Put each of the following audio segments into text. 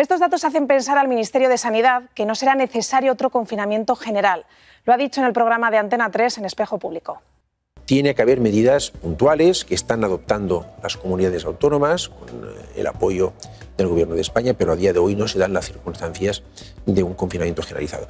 Estos datos hacen pensar al Ministerio de Sanidad que no será necesario otro confinamiento general. Lo ha dicho en el programa de Antena 3 en Espejo Público. Tiene que haber medidas puntuales que están adoptando las comunidades autónomas con eh, el apoyo del Gobierno de España, pero a día de hoy no se dan las circunstancias de un confinamiento generalizado.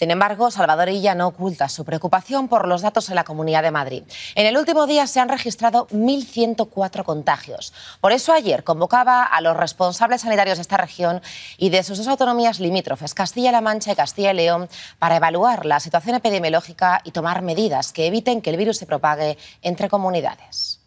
Sin embargo, Salvadorilla no oculta su preocupación por los datos en la Comunidad de Madrid. En el último día se han registrado 1.104 contagios. Por eso ayer convocaba a los responsables sanitarios de esta región y de sus dos autonomías limítrofes, Castilla-La Mancha y Castilla y León, para evaluar la situación epidemiológica y tomar medidas que eviten que el virus se propague entre comunidades.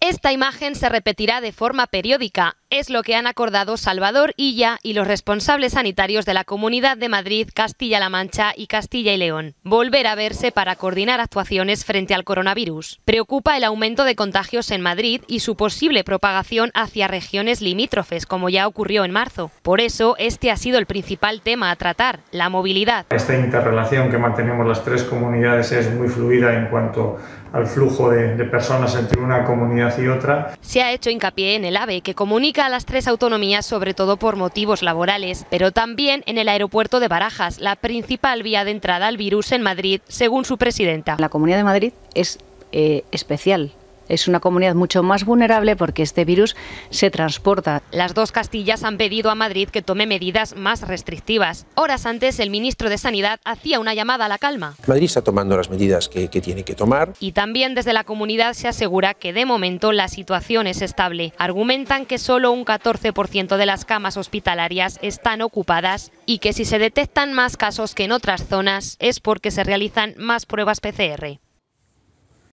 Esta imagen se repetirá de forma periódica es lo que han acordado Salvador Illa y los responsables sanitarios de la Comunidad de Madrid, Castilla-La Mancha y Castilla y León. Volver a verse para coordinar actuaciones frente al coronavirus. Preocupa el aumento de contagios en Madrid y su posible propagación hacia regiones limítrofes, como ya ocurrió en marzo. Por eso, este ha sido el principal tema a tratar, la movilidad. Esta interrelación que mantenemos las tres comunidades es muy fluida en cuanto al flujo de, de personas entre una comunidad y otra. Se ha hecho hincapié en el AVE, que comunica a las tres autonomías sobre todo por motivos laborales, pero también en el aeropuerto de Barajas, la principal vía de entrada al virus en Madrid, según su presidenta. La Comunidad de Madrid es eh, especial es una comunidad mucho más vulnerable porque este virus se transporta. Las dos Castillas han pedido a Madrid que tome medidas más restrictivas. Horas antes, el ministro de Sanidad hacía una llamada a la calma. Madrid está tomando las medidas que, tiene que tomar. Y también desde la comunidad se asegura que de momento la situación es estable. Argumentan que solo un 14% de las camas hospitalarias están ocupadas y que si se detectan más casos que en otras zonas es porque se realizan más pruebas PCR.